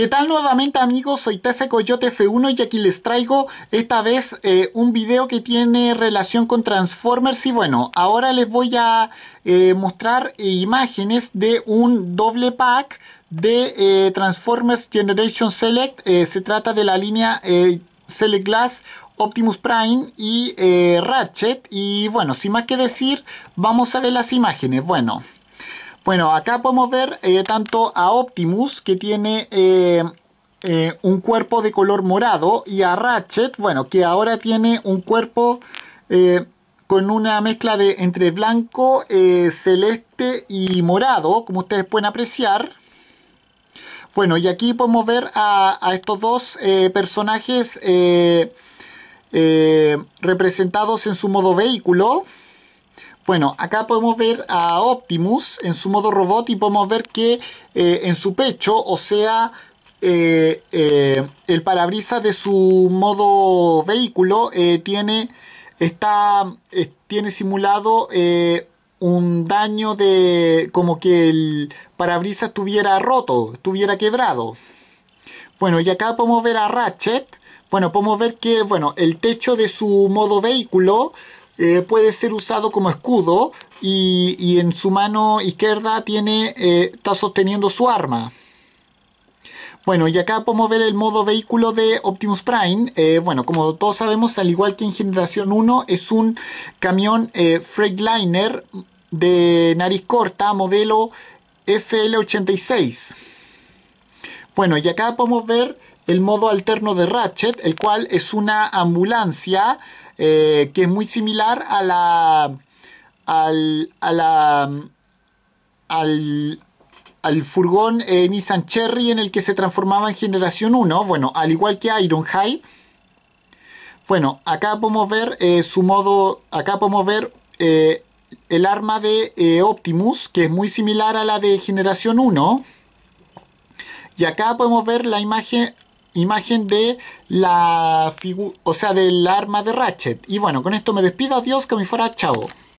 ¿Qué tal nuevamente amigos? Soy Tefe Coyote F1 y aquí les traigo esta vez eh, un video que tiene relación con Transformers y bueno, ahora les voy a eh, mostrar imágenes de un doble pack de eh, Transformers Generation Select, se trata de la línea Select Glass Optimus Prime y Ratchet y bueno, sin más que decir, vamos a ver las imágenes, bueno... Bueno, acá podemos ver eh, tanto a Optimus, que tiene eh, eh, un cuerpo de color morado, y a Ratchet, bueno, que ahora tiene un cuerpo con una mezcla de entre blanco, celeste y morado, como ustedes pueden apreciar. Bueno, y aquí podemos ver a estos dos personajes representados en su modo vehículo. Bueno, acá podemos ver a Optimus en su modo robot y podemos ver que eh, en su pecho, o sea, eh, eh, el parabrisas de su modo vehículo tiene, está, tiene simulado un daño de como que el parabrisas estuviera roto, estuviera quebrado. Bueno, y acá podemos ver a Ratchet. Bueno, podemos ver que, bueno, el techo de su modo vehículo eh, puede ser usado como escudo y, en su mano izquierda tiene, eh, está sosteniendo su arma. Bueno, y acá podemos ver el modo vehículo de Optimus Prime. Eh, bueno, como todos sabemos, al igual que en Generación 1, es un camión Freightliner de nariz corta, modelo FL86. Bueno, y acá podemos ver el modo alterno de Ratchet, el cual es una ambulancia eh, que es muy similar a la, al, al, al furgón eh, Nissan Cherry en el que se transformaba en generación 1, bueno, al igual que Ironhide. Bueno, acá podemos ver eh, su modo, acá podemos ver el arma de Optimus, que es muy similar a la de generación 1. Y acá podemos ver la imagen imagen de la figura, o sea, del arma de Ratchet. Y bueno, con esto me despido, adiós, que me fuera, chao.